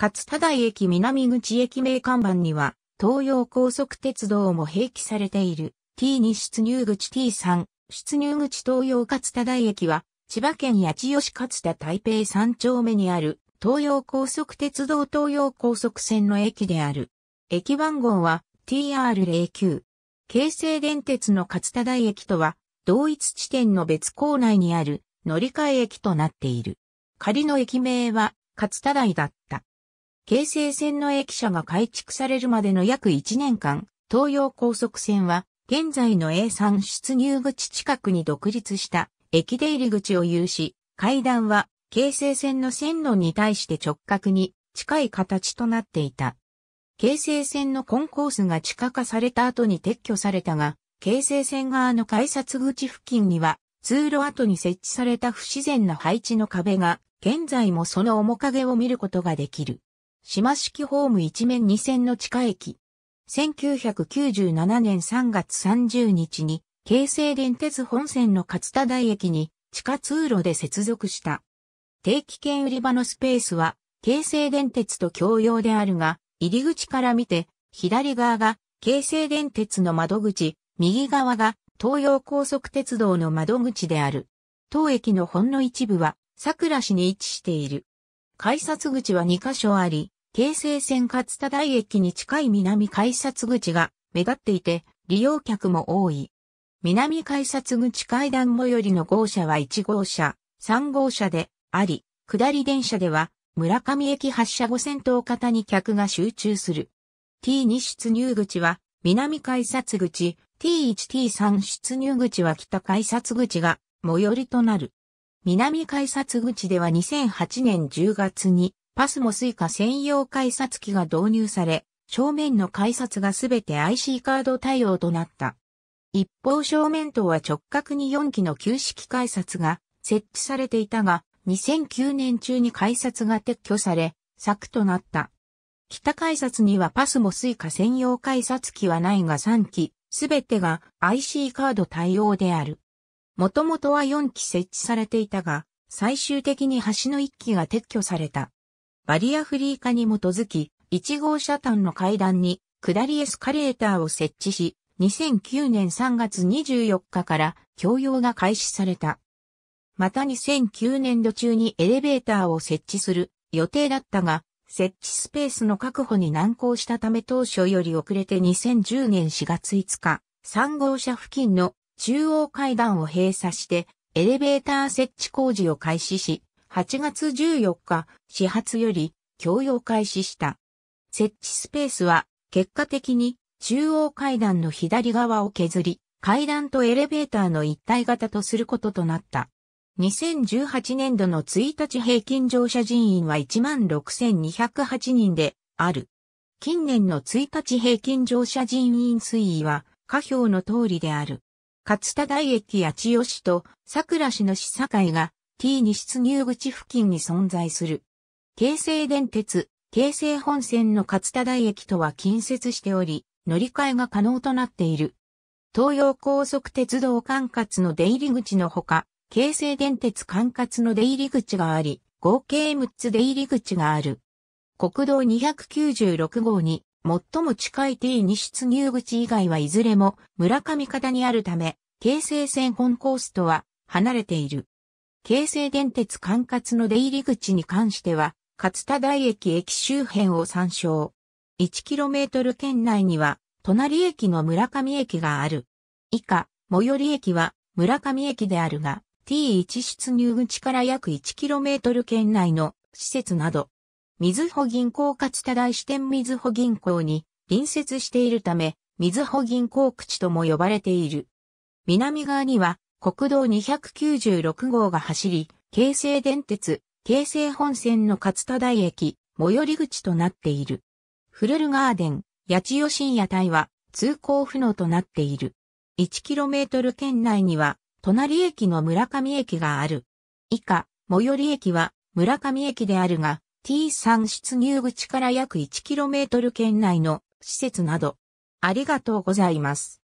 勝田台駅南口駅名看板には、東洋高速鉄道も併記されている。T2 出入口 T3 出入口東洋勝田台駅は、千葉県八千代市勝田台北3丁目にある東洋高速鉄道東洋高速線の駅である。駅番号は TR09。京成電鉄の勝田台駅とは、同一地点の別構内にある乗り換え駅となっている。仮の駅名は勝田台だった。京成線の駅舎が改築されるまでの約1年間、東洋高速線は、現在の A3 出入口近くに独立した駅出入り口を有し、階段は京成線の線路に対して直角に近い形となっていた。京成線のコンコースが地下化された後に撤去されたが、京成線側の改札口付近には、通路跡に設置された不自然な配置の壁が、現在もその面影を見ることができる。島式ホーム一面二線の地下駅。1997年3月30日に、京成電鉄本線の勝田台駅に地下通路で接続した。定期券売り場のスペースは、京成電鉄と共用であるが、入り口から見て、左側が京成電鉄の窓口、右側が東洋高速鉄道の窓口である。当駅のほんの一部は、桜市に位置している。改札口は2カ所あり、京成線勝田台駅に近い南改札口が目立っていて、利用客も多い。南改札口階段最寄りの号車は1号車、3号車であり、下り電車では村上駅発車後線等型に客が集中する。T2 出入口は南改札口、T1T3 出入口は北改札口が最寄りとなる。南改札口では2008年10月にパスモスイカ専用改札機が導入され、正面の改札がすべて IC カード対応となった。一方正面とは直角に4機の旧式改札が設置されていたが、2009年中に改札が撤去され、柵となった。北改札にはパスモスイカ専用改札機はないが3機、すべてが IC カード対応である。もともとは4機設置されていたが、最終的に橋の1機が撤去された。バリアフリー化に基づき、1号車端の階段に下りエスカレーターを設置し、2009年3月24日から供用が開始された。また2009年度中にエレベーターを設置する予定だったが、設置スペースの確保に難航したため当初より遅れて2010年4月5日、3号車付近の中央階段を閉鎖してエレベーター設置工事を開始し、8月14日、始発より供用開始した。設置スペースは結果的に中央階段の左側を削り、階段とエレベーターの一体型とすることとなった。2018年度の1日平均乗車人員は16,208人である。近年の1日平均乗車人員推移は下表の通りである。勝田台駅や千代市と桜市の市境が T 西出入口付近に存在する。京成電鉄、京成本線の勝田台駅とは近接しており、乗り換えが可能となっている。東洋高速鉄道管轄の出入り口のほか、京成電鉄管轄の出入り口があり、合計6つ出入り口がある。国道296号に最も近い T に出入口以外はいずれも村上方にあるため、京成線本コースとは離れている。京成電鉄管轄の出入り口に関しては、勝田台駅駅周辺を参照。1km 圏内には、隣駅の村上駅がある。以下、最寄り駅は村上駅であるが、T1 出入口から約 1km 圏内の施設など、水穂銀行勝田台支店水穂銀行に隣接しているため、水穂銀行口とも呼ばれている。南側には国道296号が走り、京成電鉄、京成本線の勝田台駅、最寄り口となっている。フルルガーデン、八千代深夜帯は通行不能となっている。1km 圏内には、隣駅の村上駅がある。以下、最寄り駅は村上駅であるが、T3 出入口から約 1km 圏内の施設など。ありがとうございます。